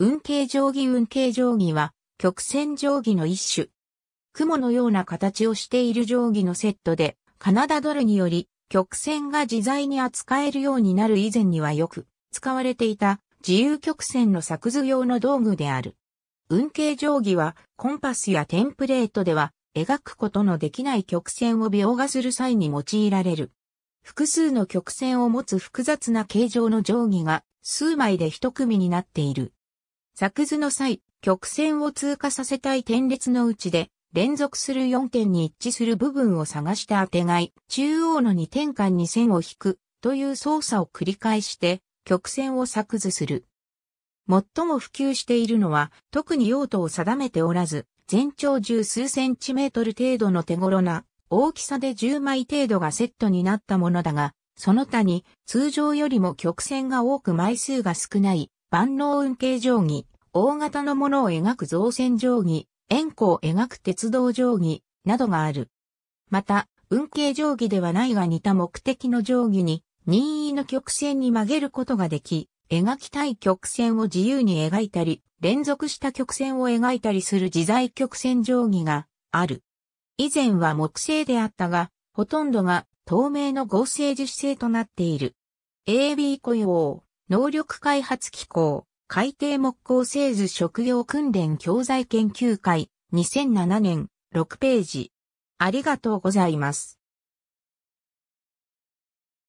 運慶定規運慶定規は、曲線定規の一種。雲のような形をしている定規のセットで、カナダドルにより、曲線が自在に扱えるようになる以前にはよく使われていた自由曲線の作図用の道具である。運慶定規はコンパスやテンプレートでは描くことのできない曲線を描画する際に用いられる。複数の曲線を持つ複雑な形状の定規が数枚で一組になっている。作図の際、曲線を通過させたい点列のうちで、連続する4点に一致する部分を探して当てがい、中央の2点間に線を引くという操作を繰り返して、曲線を作図する。最も普及しているのは、特に用途を定めておらず、全長十数センチメートル程度の手頃な大きさで10枚程度がセットになったものだが、その他に通常よりも曲線が多く枚数が少ない万能運慶定規、大型のものを描く造船定規、円弧を描く鉄道定規、などがある。また、運慶定規ではないが似た目的の定規に、任意の曲線に曲げることができ、描きたい曲線を自由に描いたり、連続した曲線を描いたりする自在曲線定規がある。以前は木製であったが、ほとんどが透明の合成樹脂製となっている。AB 雇用。能力開発機構、海底木工製図職業訓練教材研究会、2007年、6ページ。ありがとうございます。